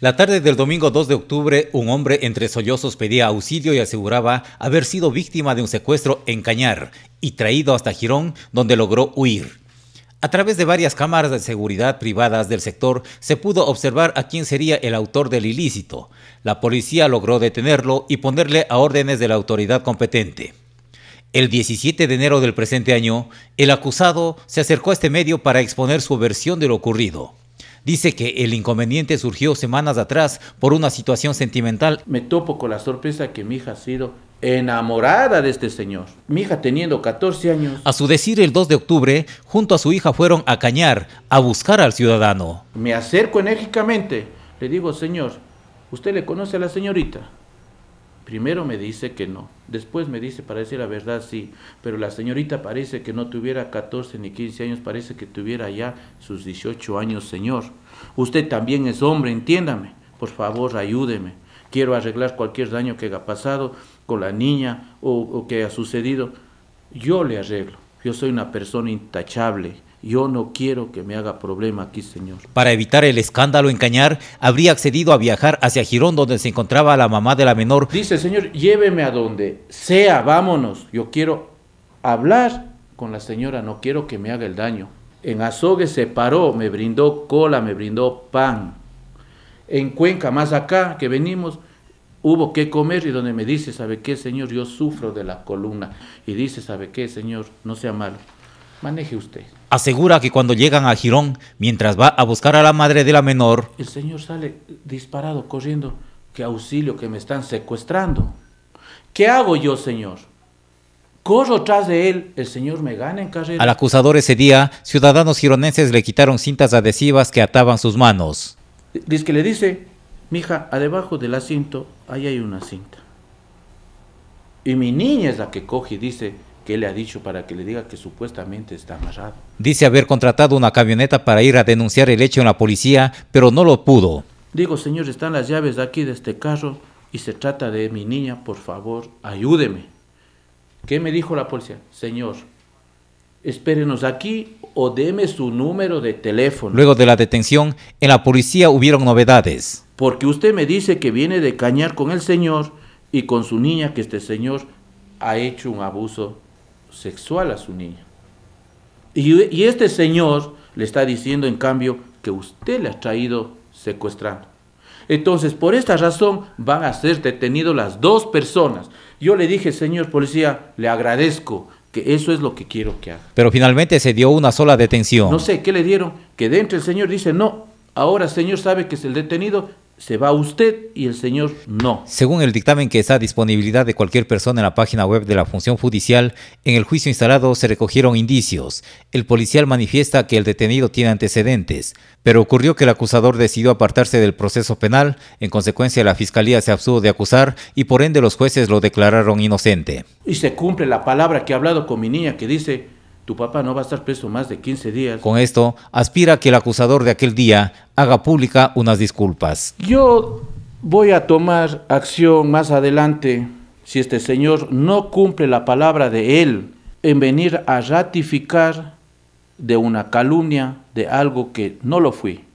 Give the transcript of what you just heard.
La tarde del domingo 2 de octubre, un hombre entre sollozos pedía auxilio y aseguraba haber sido víctima de un secuestro en Cañar y traído hasta Girón, donde logró huir. A través de varias cámaras de seguridad privadas del sector se pudo observar a quién sería el autor del ilícito. La policía logró detenerlo y ponerle a órdenes de la autoridad competente. El 17 de enero del presente año, el acusado se acercó a este medio para exponer su versión de lo ocurrido. Dice que el inconveniente surgió semanas atrás por una situación sentimental. Me topo con la sorpresa que mi hija ha sido enamorada de este señor. Mi hija teniendo 14 años. A su decir, el 2 de octubre, junto a su hija fueron a Cañar a buscar al ciudadano. Me acerco enérgicamente. Le digo, señor, ¿usted le conoce a la señorita? Primero me dice que no, después me dice, parece la verdad, sí, pero la señorita parece que no tuviera 14 ni 15 años, parece que tuviera ya sus 18 años, señor. Usted también es hombre, entiéndame, por favor, ayúdeme. Quiero arreglar cualquier daño que haya pasado con la niña o, o que haya sucedido. Yo le arreglo, yo soy una persona intachable yo no quiero que me haga problema aquí, señor. Para evitar el escándalo en Cañar, habría accedido a viajar hacia Girón, donde se encontraba la mamá de la menor. Dice, señor, lléveme a donde sea, vámonos. Yo quiero hablar con la señora, no quiero que me haga el daño. En Azogue se paró, me brindó cola, me brindó pan. En Cuenca, más acá que venimos, hubo que comer y donde me dice, ¿sabe qué, señor? Yo sufro de la columna. Y dice, ¿sabe qué, señor? No sea malo. Maneje usted asegura que cuando llegan a Girón, mientras va a buscar a la madre de la menor, el señor sale disparado, corriendo, que auxilio, que me están secuestrando. ¿Qué hago yo, señor? Corro tras de él, el señor me gana en carrera. Al acusador ese día, ciudadanos gironeses le quitaron cintas adhesivas que ataban sus manos. Dice que le dice, mija, debajo del asiento, ahí hay una cinta. Y mi niña es la que coge y dice, ¿Qué le ha dicho para que le diga que supuestamente está amarrado. Dice haber contratado una camioneta para ir a denunciar el hecho en la policía, pero no lo pudo. Digo, señor, están las llaves de aquí de este carro y se trata de mi niña, por favor, ayúdeme. ¿Qué me dijo la policía? Señor, espérenos aquí o deme su número de teléfono. Luego de la detención, en la policía hubieron novedades. Porque usted me dice que viene de cañar con el señor y con su niña que este señor ha hecho un abuso sexual a su niña. Y, este señor le está diciendo, en cambio, que usted le ha traído secuestrando. Entonces, por esta razón van a ser detenidos las dos personas. Yo le dije, señor policía, le agradezco, que eso es lo que quiero que haga. Pero finalmente se dio una sola detención. No sé, ¿qué le dieron? Que dentro el señor dice, no, ahora el señor sabe que es el detenido, se va usted y el señor no. Según el dictamen que está a disponibilidad de cualquier persona en la página web de la función judicial, en el juicio instalado se recogieron indicios. El policial manifiesta que el detenido tiene antecedentes, pero ocurrió que el acusador decidió apartarse del proceso penal, en consecuencia la fiscalía se abstuvo de acusar y por ende los jueces lo declararon inocente. Y se cumple la palabra que he hablado con mi niña que dice, tu papá no va a estar preso más de 15 días. Con esto, aspira que el acusador de aquel día haga pública unas disculpas. Yo voy a tomar acción más adelante si este señor no cumple la palabra de él en venir a ratificar de una calumnia de algo que no lo fui.